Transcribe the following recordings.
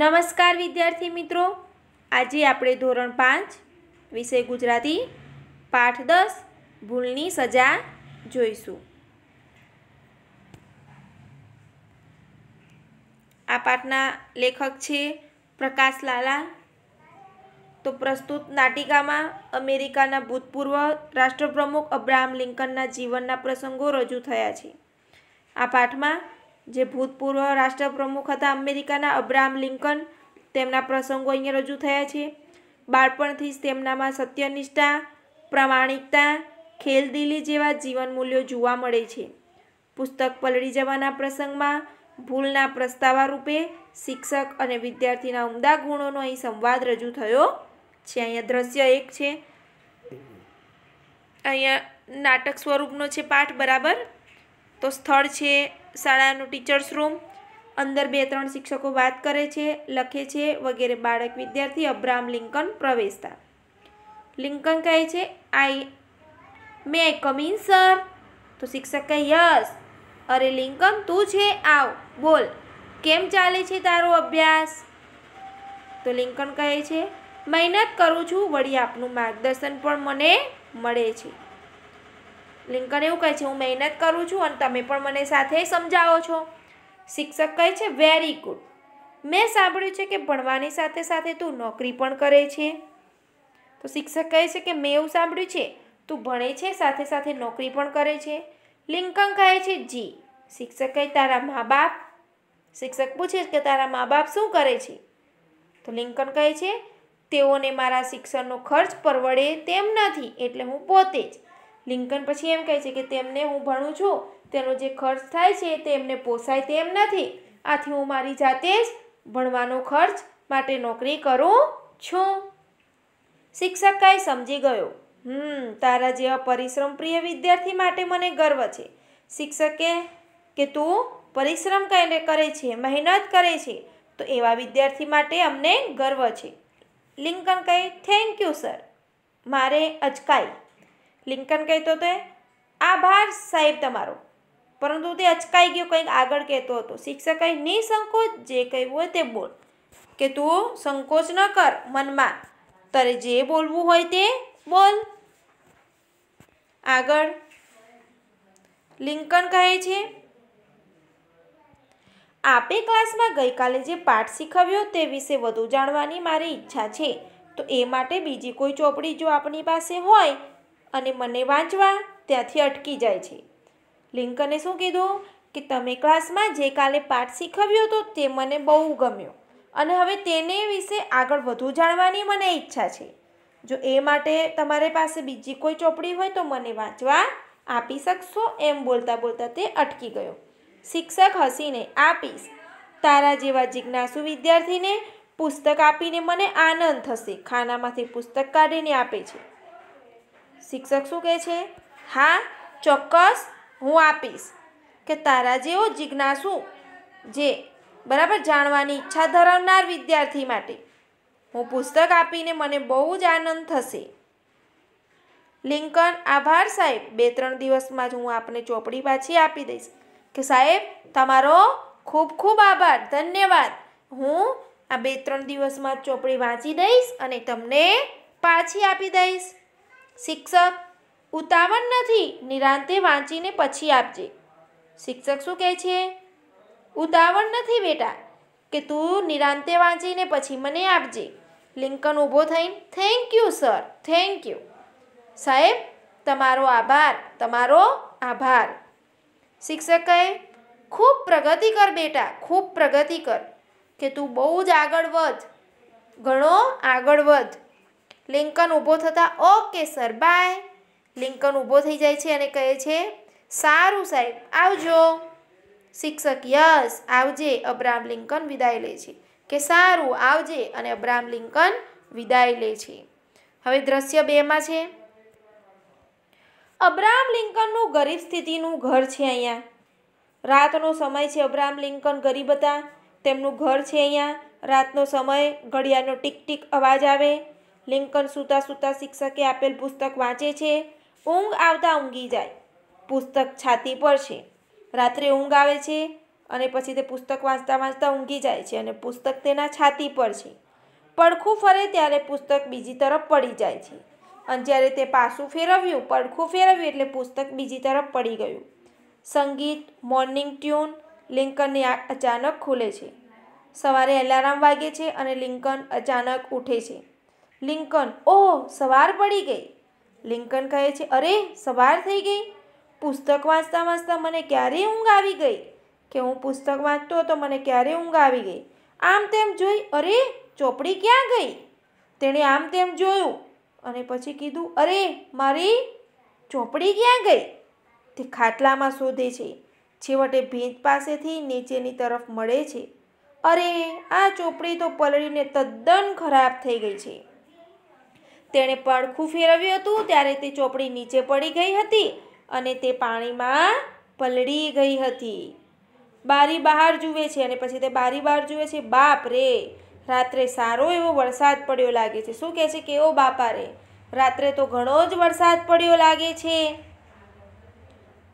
નમસ્કાર વિદ્યાર્થી મિત્રો આજે આપણે ધોરણ પાંચ વિષય ગુજરાતી પાઠ દસ ભૂલની સજા જોઈશું આ પાઠના લેખક છે પ્રકાશ લાલા તો પ્રસ્તુત નાટિકામાં અમેરિકાના ભૂતપૂર્વ રાષ્ટ્રપ્રમુખ અબ્રાહમ લિંકનના જીવનના પ્રસંગો રજૂ થયા છે આ પાઠમાં જે ભૂતપૂર્વ રાષ્ટ્રપ્રમુખ હતા અમેરિકાના અબ્રાહમ લિંકન તેમના પ્રસંગો અહીંયા રજૂ થયા છે બાળપણથી જ તેમનામાં સત્યનિષ્ઠા પ્રામાણિકતા ખેલદિલી જેવા જીવન મૂલ્યો જોવા મળે છે પુસ્તક પલળી જવાના પ્રસંગમાં ભૂલના પ્રસ્તાવા રૂપે શિક્ષક અને વિદ્યાર્થીના ઉમદા ગુણોનો અહીં સંવાદ રજૂ થયો છે અહીંયા દ્રશ્ય એક છે અહીંયા નાટક સ્વરૂપનો છે પાઠ બરાબર તો સ્થળ છે શાળાનું ટીચર્સ રૂમ અંદર બે ત્રણ શિક્ષકો વાત કરે છે લખે છે વગેરે બાળક વિદ્યાર્થી અબ્રાહમ લિંકન પ્રવેશતા લિંકન કહે છે આઈ મે કમિન સર તો શિક્ષક કહે યસ અરે લિંકન તું છે આવ બોલ કેમ ચાલે છે તારો અભ્યાસ તો લિંકન કહે છે મહેનત કરું છું વળી આપનું માર્ગદર્શન પણ મને મળે છે લિંકન એવું કહે છે હું મહેનત કરું છું અને તમે પણ મને સાથે સમજાવો છો શિક્ષક કહે છે વેરી ગુડ મેં સાંભળ્યું છે કે ભણવાની સાથે સાથે તું નોકરી પણ કરે છે તો શિક્ષક કહે છે કે મેં એવું સાંભળ્યું છે તું ભણે છે સાથે સાથે નોકરી પણ કરે છે લિંકન કહે છે જી શિક્ષક કહે તારા મા બાપ શિક્ષક પૂછે કે તારા મા બાપ શું કરે છે તો લિંકન કહે છે તેઓને મારા શિક્ષણનો ખર્ચ પરવડે તેમ નથી એટલે હું પોતે જ લિંકન પછી એમ કહે છે કે તેમને હું ભણું છું તેનો જે ખર્ચ થાય છે તે એમને પોસાય તેમ નથી આથી હું મારી જાતે જ ભણવાનો ખર્ચ માટે નોકરી કરું છું શિક્ષક કાંઈ સમજી ગયો હમ તારા જેવા પરિશ્રમ પ્રિય વિદ્યાર્થી માટે મને ગર્વ છે શિક્ષકે કે તું પરિશ્રમ કરે છે મહેનત કરે છે તો એવા વિદ્યાર્થી માટે અમને ગર્વ છે લિંકન કહે થેન્ક યુ સર મારે અચકાઈ લિંકન કહેતો હતો આભાર સાહેબ તમારો પરંતુ તે અચકાઈ ગયો કંઈક આગળ કહેતો હતો શિક્ષકે સંકોચ જે કહેવું હોય તે બોલ કે તું સંકોચ ન કર મનમાં તારે જે બોલવું હોય તે બોલ આગળ લિંકન કહે છે આપે ક્લાસમાં ગઈકાલે જે પાઠ શીખવ્યો તે વિશે વધુ જાણવાની મારી ઈચ્છા છે તો એ માટે બીજી કોઈ ચોપડી જો આપણી પાસે હોય અને મને વાંચવા ત્યાંથી અટકી જાય છે લિંકને શું કીધું કે તમે ક્લાસમાં જે કાલે પાઠ શીખવ્યો હતો તે મને બહુ ગમ્યો અને હવે તેને વિશે આગળ વધુ જાણવાની મને ઈચ્છા છે જો એ માટે તમારી પાસે બીજી કોઈ ચોપડી હોય તો મને વાંચવા આપી શકશો એમ બોલતા બોલતા તે અટકી ગયો શિક્ષક હસીને આપીશ તારા જેવા જિજ્ઞાસુ વિદ્યાર્થીને પુસ્તક આપીને મને આનંદ થશે ખાનામાંથી પુસ્તક કાઢીને આપે છે શિક્ષક શું કહે છે હા ચોક્કસ હું આપીશ કે તારા જેવો જિજ્ઞાસુ જે બરાબર જાણવાની ઈચ્છા ધરાવનાર વિદ્યાર્થી માટે હું પુસ્તક આપીને મને બહુ જ આનંદ થશે લિંકન આભાર સાહેબ બે ત્રણ દિવસમાં જ હું આપને ચોપડી પાછી આપી દઈશ કે સાહેબ તમારો ખૂબ ખૂબ આભાર ધન્યવાદ હું આ બે ત્રણ દિવસમાં ચોપડી વાંચી દઈશ અને તમને પાછી આપી દઈશ શિક્ષક ઉતાવળ નથી નિરાંતે વાંચીને પછી આપજે શિક્ષક શું કહે છે ઉતાવળ નથી બેટા કે તું નિરાંતે વાંચીને પછી મને આપજે લિંકન ઊભો થઈને thank you sir thank you સાહેબ તમારો આભાર તમારો આભાર શિક્ષક કહે ખૂબ પ્રગતિ કર બેટા ખૂબ પ્રગતિ કર કે તું બહુ જ આગળ વધ ઘણો આગળ વધ લિંકન ઊભો થતાં ઓકે સર બાય લિંકન ઊભો થઈ જાય છે અને કહે છે સારું સાહેબ આવજો શિક્ષક યસ આવજે અબ્રાહમ લિંકન વિદાય લે છે કે સારું આવજે અને અબ્રાહમ લિંકન વિદાય લે છે હવે દ્રશ્ય બેમાં છે અબ્રાહમ લિંકનનું ગરીબ સ્થિતિનું ઘર છે અહીંયા રાતનો સમય છે અબ્રાહમ લિંકન ગરીબ હતા તેમનું ઘર છે અહીંયા રાતનો સમય ઘડિયાળનો ટીક ટીક અવાજ આવે લિંકન સૂતા સૂતા શિક્ષકે આપેલ પુસ્તક વાંચે છે ઊંઘ આવતા ઊંઘી જાય પુસ્તક છાતી પર છે રાત્રે ઊંઘ આવે છે અને પછી તે પુસ્તક વાંચતા વાંચતા ઊંઘી જાય છે અને પુસ્તક તેના છાતી પર છે પડખું ફરે ત્યારે પુસ્તક બીજી તરફ પડી જાય છે અને જ્યારે તે પાસું ફેરવ્યું પડખું ફેરવ્યું એટલે પુસ્તક બીજી તરફ પડી ગયું સંગીત મોર્નિંગ ટ્યુન લિંકનની આંખ અચાનક ખુલે છે સવારે એલાર્મ વાગે છે અને લિંકન અચાનક ઉઠે છે લિંકન ઓહ સવાર પડી ગઈ લિંકન કહે છે અરે સવાર થઈ ગઈ પુસ્તક વાંચતા વાંચતા મને ક્યારે ઊંઘ આવી ગઈ કે હું પુસ્તક વાંચતો હતો મને ક્યારે ઊંઘ આવી ગઈ આમ તેમ જોઈ અરે ચોપડી ક્યાં ગઈ તેણે આમ તેમ જોયું અને પછી કીધું અરે મારી ચોપડી ક્યાં ગઈ તે ખાટલામાં શોધે છે છેવટે ભેંત પાસેથી નીચેની તરફ મળે છે અરે આ ચોપડી તો પલળીને તદ્દન ખરાબ થઈ ગઈ છે તેણે પડખું ફેરવ્યું હતું ત્યારે તે ચોપડી નીચે પડી ગઈ હતી અને તે પાણીમાં પલળી ગઈ હતી બારી બહાર જુએ છે અને પછી તે બારી બહાર જુએ છે બાપ રે રાત્રે સારો એવો વરસાદ પડ્યો લાગે છે શું કહે છે કેવો બાપા રે રાત્રે તો ઘણો જ વરસાદ પડ્યો લાગે છે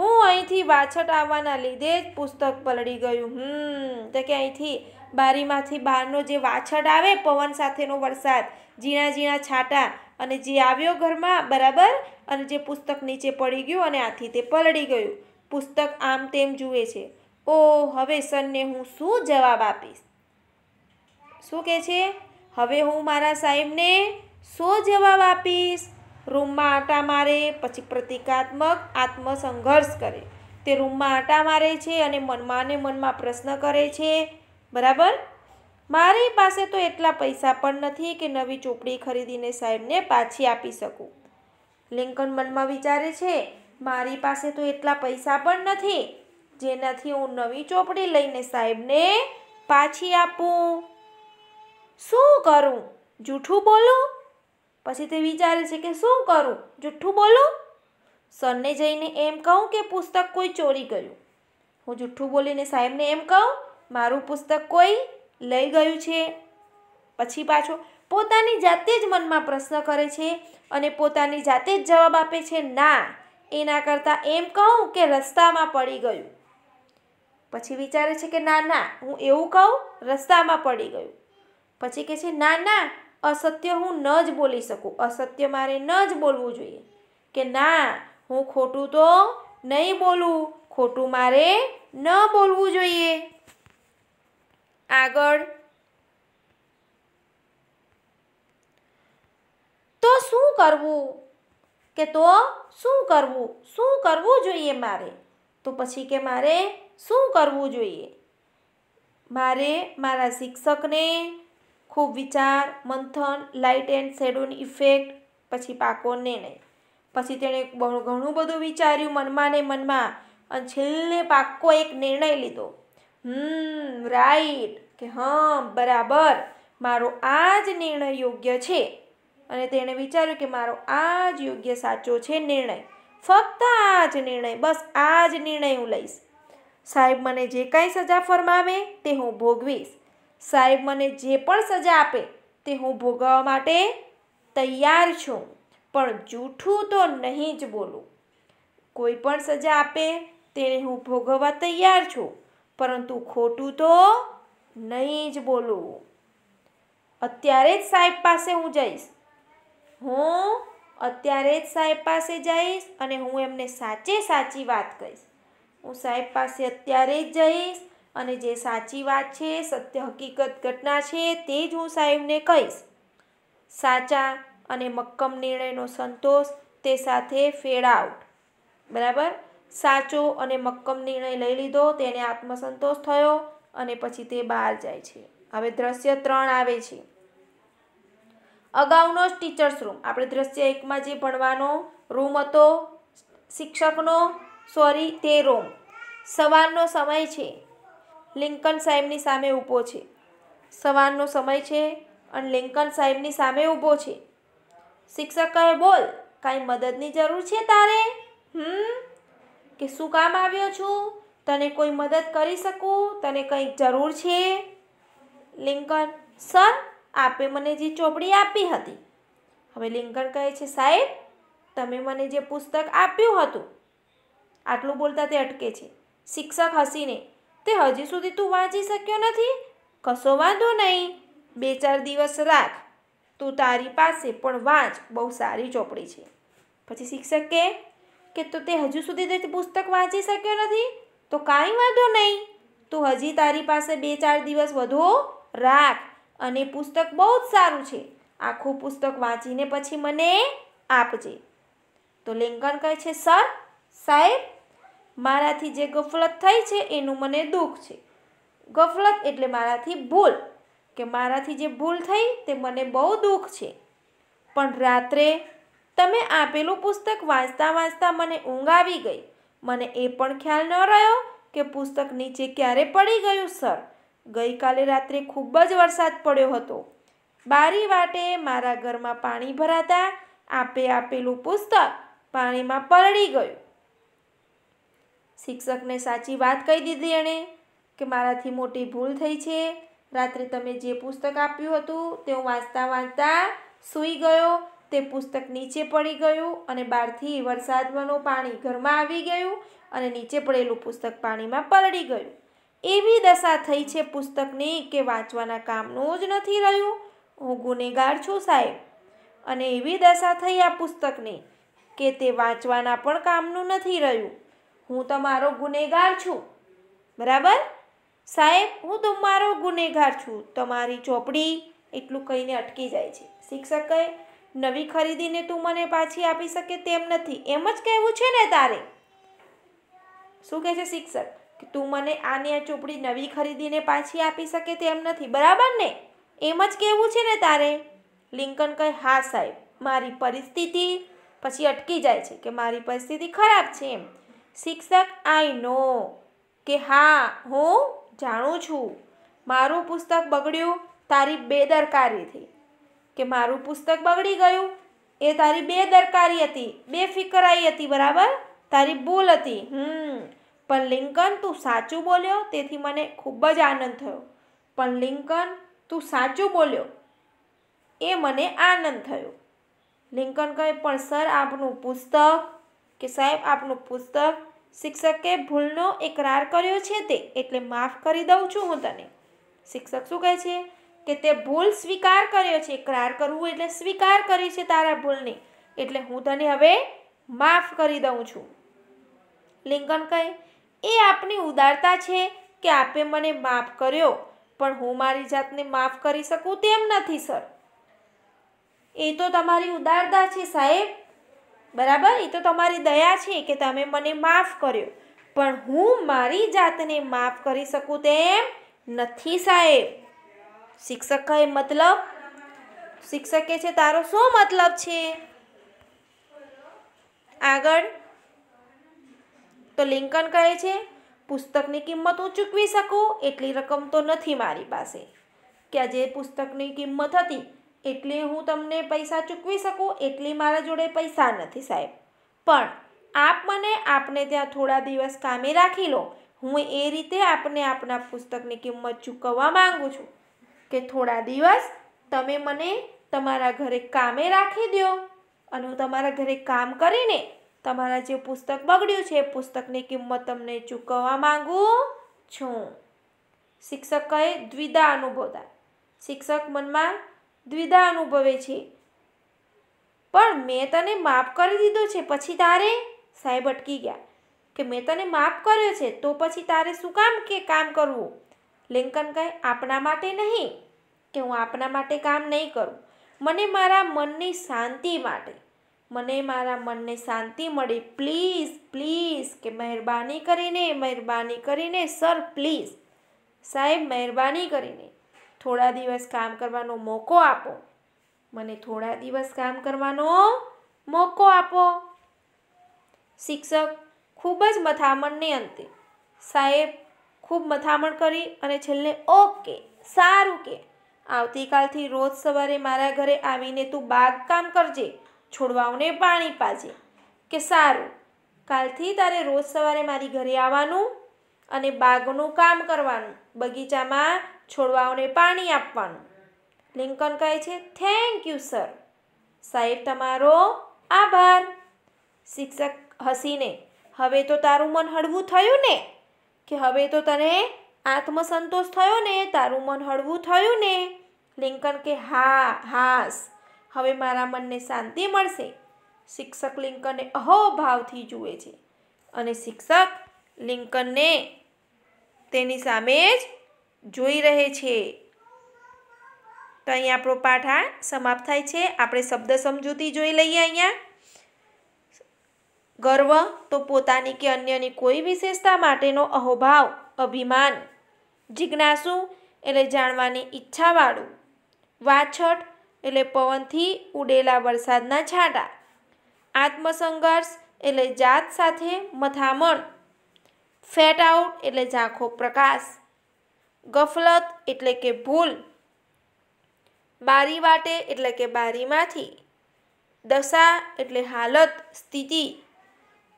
હું અહીંથી વાછટ આવવાના લીધે જ પુસ્તક પલળી ગયું હમ તો કે અહીંથી બારીમાંથી બહારનો જે વાછટ આવે પવન સાથેનો વરસાદ ઝીણા ઝીણા છાંટા અને જે આવ્યો ઘરમાં બરાબર અને જે પુસ્તક નીચે પડી ગયું અને આથી તે પલળી ગયું પુસ્તક આમ તેમ જુએ છે ઓ હવે સનને હું શું જવાબ આપીશ શું કહે છે હવે હું મારા સાહેબને શું જવાબ આપીશ રૂમમાં આટા મારે પછી પ્રતિકાત્મક આત્મસંઘર્ષ કરે તે રૂમમાં આટા મારે છે અને મનમાં ને મનમાં પ્રશ્ન કરે છે બરાબર મારી પાસે તો એટલા પૈસા પણ નથી કે નવી ચોપડી ખરીદીને સાહેબને પાછી આપી શકું લિંકન મનમાં વિચારે છે મારી પાસે તો એટલા પૈસા પણ નથી જેનાથી હું નવી ચોપડી લઈને સાહેબને પાછી આપું શું કરું જૂઠું બોલું પછી તે વિચારે છે કે શું કરું જૂઠું બોલું સરને જઈને એમ કહું કે પુસ્તક કોઈ ચોરી કર્યું હું જૂઠું બોલીને સાહેબને એમ કહું મારું પુસ્તક કોઈ લઈ ગયું છે પછી પાછો પોતાની જાતે જ મનમાં પ્રશ્ન કરે છે અને પોતાની જાતે જ જવાબ આપે છે ના એના કરતાં એમ કહું કે રસ્તામાં પડી ગયું પછી વિચારે છે કે ના ના હું એવું કહું રસ્તામાં પડી ગયું પછી કહે છે ના ના અસત્ય હું ન જ બોલી શકું અસત્ય મારે ન જ બોલવું જોઈએ કે ના હું ખોટું તો નહીં બોલું ખોટું મારે ન બોલવું જોઈએ આગળ તો શું કરવું કે તો શું કરવું શું કરવું જોઈએ મારે તો પછી કે મારે શું કરવું જોઈએ મારે મારા શિક્ષકને ખૂબ વિચાર મંથન લાઇટ એન્ડ શેડોની ઇફેક્ટ પછી પાકો નિર્ણય પછી તેણે ઘણું બધું વિચાર્યું મનમાં ને મનમાં અને છેલ્લે પાક્કો એક નિર્ણય લીધો હમ રાઈટ કે હં બરાબર મારો આ જ નિર્ણય યોગ્ય છે અને તેણે વિચાર્યું કે મારો આ જ યોગ્ય સાચો છે નિર્ણય ફક્ત આ જ નિર્ણય બસ આ જ નિર્ણય હું લઈશ સાહેબ મને જે કાંઈ સજા ફરમાવે તે હું ભોગવીશ સાહેબ મને જે પણ સજા આપે તે હું ભોગવવા માટે તૈયાર છું પણ જૂઠું તો નહીં જ બોલું કોઈ પણ સજા આપે તેને હું ભોગવવા તૈયાર છું પરંતુ ખોટું તો નહીં જ બોલવું અત્યારે જ સાહેબ પાસે હું જઈશ હું અત્યારે જ સાહેબ પાસે જઈશ અને હું એમને સાચે સાચી વાત કહીશ હું સાહેબ પાસે અત્યારે જ જઈશ અને જે સાચી વાત છે સત્ય હકીકત ઘટના છે તે જ હું સાહેબને કહીશ સાચા અને મક્કમ નિર્ણયનો સંતોષ તે સાથે ફેડ આઉટ બરાબર સાચો અને મક્કમ નિર્ણય લઈ લીધો તેને આત્મસંતોષ થયો અને પછી તે બહાર જાય છે હવે દ્રશ્ય ત્રણ આવે છે અગાઉનો જ ટીચર્સ રૂમ આપણે દ્રશ્ય એકમાં જે ભણવાનો રૂમ હતો શિક્ષકનો સોરી તે રૂમ સવારનો સમય છે લિંકન સાહેબની સામે ઊભો છે સવારનો સમય છે અને લિંકન સાહેબની સામે ઊભો છે શિક્ષક કહે બોલ કાંઈ મદદની જરૂર છે તારે હમ કે શું કામ આવ્યો છું તને કોઈ મદદ કરી શકું તને કંઈક જરૂર છે લિંકન સર આપે મને જે ચોપડી આપી હતી હવે લિંકન કહે છે સાહેબ તમે મને જે પુસ્તક આપ્યું હતું આટલું બોલતા તે અટકે છે શિક્ષક હસીને તે હજી સુધી તું વાંચી શક્યો નથી કશો વાંધો નહીં બે ચાર દિવસ રાખ તું તારી પાસે પણ વાંચ બહુ સારી ચોપડી છે પછી શિક્ષક કે કે તો તે હજુ સુધી તે પુસ્તક વાંચી શક્યો નથી તો કાંઈ વાંધો નહીં તું હજી તારી પાસે બે ચાર દિવસ વધુ રાખ અને પુસ્તક બહુ જ સારું છે આખું પુસ્તક વાંચીને પછી મને આપજે તો લિંકન કહે છે સર સાહેબ મારાથી જે ગફલત થઈ છે એનું મને દુઃખ છે ગફલત એટલે મારાથી ભૂલ કે મારાથી જે ભૂલ થઈ તે મને બહુ દુઃખ છે પણ રાત્રે તમે આપેલું પુસ્તક વાંચતા વાંચતા મને ઊંઘ આવી ગઈ મને એ પણ ખ્યાલ ન રહ્યો કે પુસ્તક નીચે ક્યારે પડી ગયું સર ગઈકાલે રાત્રે ખૂબ જ વરસાદ પડ્યો હતો બારી વાટે મારા ઘરમાં પાણી ભરાતા આપે આપેલું પુસ્તક પાણીમાં પલળી ગયું શિક્ષકને સાચી વાત કહી દીધી એણે કે મારાથી મોટી ભૂલ થઈ છે રાત્રે તમે જે પુસ્તક આપ્યું હતું તે હું વાંચતા વાંચતા સૂઈ ગયો તે પુસ્તક નીચે પડી ગયું અને બહારથી વરસાદમાંનું પાણી ઘરમાં આવી ગયું અને નીચે પડેલું પુસ્તક પાણીમાં પલળી ગયું એવી દશા થઈ છે પુસ્તકની કે વાંચવાના કામનું જ નથી રહ્યું હું ગુનેગાર છું સાહેબ અને એવી દશા થઈ આ પુસ્તકની કે તે વાંચવાના પણ કામનું નથી રહ્યું હું તમારો ગુનેગાર છું બરાબર સાહેબ હું તમારો ગુનેગાર છું તમારી ચોપડી એટલું કહીને અટકી જાય છે શિક્ષક કહે નવી ખરીદીને તું મને પાછી આપી શકે તેમ નથી એમ જ કહેવું છે ને તારે શું કહે છે શિક્ષક કે તું મને આની આ ચોપડી નવી ખરીદીને પાછી આપી શકે તેમ નથી બરાબર ને એમ જ કહેવું છે ને તારે લિંકન કહે હા સાહેબ મારી પરિસ્થિતિ પછી અટકી જાય છે કે મારી પરિસ્થિતિ ખરાબ છે એમ શિક્ષક આઈ નો કે હા હું જાણું છું મારું પુસ્તક બગડ્યું તારી બેદરકારીથી કે મારું પુસ્તક બગડી ગયું એ તારી બે દરકારી હતી બે ફિકરાઈ હતી બરાબર તારી ભૂલ હતી હમ પણ લિંકન તું સાચું બોલ્યો તેથી મને ખૂબ જ આનંદ થયો પણ લિંકન તું સાચું બોલ્યો એ મને આનંદ થયો લિંકન કહે પણ સર આપનું પુસ્તક કે સાહેબ આપનું પુસ્તક શિક્ષકે ભૂલનો એકરાર કર્યો છે તે એટલે માફ કરી દઉં છું હું તને શિક્ષક શું કહે છે કે તે ભૂલ સ્વીકાર કર્યો છે કરાર કરવું એટલે સ્વીકાર કરી છે તારા ભૂલને એટલે હું તને હવે માફ કરી દઉં છું લિંકન કહે એ આપની ઉદારતા છે કે આપે મને માફ કર્યો પણ હું મારી જાતને માફ કરી શકું તેમ નથી સર એ તો તમારી ઉદારતા છે સાહેબ બરાબર એ તો તમારી દયા છે કે તમે મને માફ કર્યો પણ હું મારી જાતને માફ કરી શકું તેમ નથી સાહેબ શિક્ષક કહે મતલબ શિક્ષક કહે છે તારો શું મતલબ છે આગળ તો લિંકન કહે છે પુસ્તકની કિંમત હું ચૂકવી શકું એટલી રકમ તો નથી મારી પાસે કે જે પુસ્તકની કિંમત હતી એટલે હું તમને પૈસા ચૂકવી શકું એટલી મારા જોડે પૈસા નથી સાહેબ પણ આપ મને આપને ત્યાં થોડા દિવસ કામે રાખી લો હું એ રીતે આપને આપના પુસ્તકની કિંમત ચૂકવવા માગું છું કે થોડા દિવસ તમે મને તમારા ઘરે કામે રાખી દો અને હું તમારા ઘરે કામ કરીને તમારા જે પુસ્તક બગડ્યું છે એ પુસ્તકની કિંમત તમને ચૂકવવા માંગુ છું શિક્ષક કહે દ્વિધા અનુભવતા શિક્ષક મનમાં દ્વિધા અનુભવે છે પણ મેં તને માફ કરી દીધો છે પછી તારે સાહેબ અટકી ગયા કે મેં તને માફ કર્યો છે તો પછી તારે શું કામ કે કામ કરવું લિંકન કહે આપણા માટે નહીં કે હું આપના માટે કામ નહીં કરું મને મારા મનની શાંતિ માટે મને મારા મનને શાંતિ મળી પ્લીઝ પ્લીઝ કે મહેરબાની કરીને મહેરબાની કરીને સર પ્લીઝ સાહેબ મહેરબાની કરીને થોડા દિવસ કામ કરવાનો મોકો આપો મને થોડા દિવસ કામ કરવાનો મોકો આપો શિક્ષક ખૂબ જ મથામણને અંતે સાહેબ ખૂબ મથામણ કરી અને છેલ્લે ઓકે સારું કે આવતીકાલથી રોજ સવારે મારા ઘરે આવીને તું બાગકામ કરજે છોડવાઓને પાણી પાજે કે સારું કાલથી તારે રોજ સવારે મારી ઘરે આવવાનું અને બાગનું કામ કરવાનું બગીચામાં છોડવાઓને પાણી આપવાનું લિંકન કહે છે થેન્ક યુ સર સાહેબ તમારો આભાર શિક્ષક હસીને હવે તો તારું મન હળવું થયું ને કે હવે તો તને આત્મસંતોષ થયો ને તારું મન હળવું થયું ને લિંકન કે હા હાસ હવે મારા મનને શાંતિ મળશે શિક્ષક લિંકનને અહોભાવથી જુએ છે અને શિક્ષક લિંકનને તેની સામે જ જોઈ રહે છે તો અહીં આપણો પાઠ આ સમાપ્ત થાય છે આપણે શબ્દ સમજૂતી જોઈ લઈએ અહીંયા ગર્વ તો પોતાની કે અન્યની કોઈ વિશેષતા માટેનો અહોભાવ અભિમાન જિજ્ઞાસુ એટલે જાણવાની ઈચ્છાવાળું વાછટ એટલે પવનથી ઉડેલા વરસાદના છાંટા આત્મસંઘર્ષ એટલે જાત સાથે મથામણ ફેટ આઉટ એટલે ઝાંખો પ્રકાશ ગફલત એટલે કે ભૂલ બારી વાટે એટલે કે બારીમાંથી દશા એટલે હાલત સ્થિતિ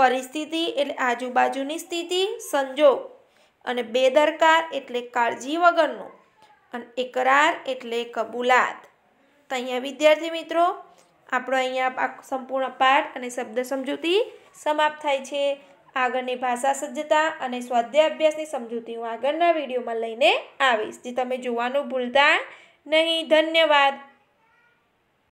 પરિસ્થિતિ એટલે આજુબાજુની સ્થિતિ સંજોગ અને બેદરકાર એટલે કાળજી વગરનું અને એકરાર એટલે કબૂલાત તો અહીંયા વિદ્યાર્થી મિત્રો આપણો અહીંયા આ સંપૂર્ણ પાઠ અને શબ્દ સમજૂતી સમાપ્ત થાય છે આગળની ભાષા સજ્જતા અને સ્વાધ્યાય અભ્યાસની સમજૂતી હું આગળના વિડીયોમાં લઈને આવીશ જે તમે જોવાનું ભૂલતા નહીં ધન્યવાદ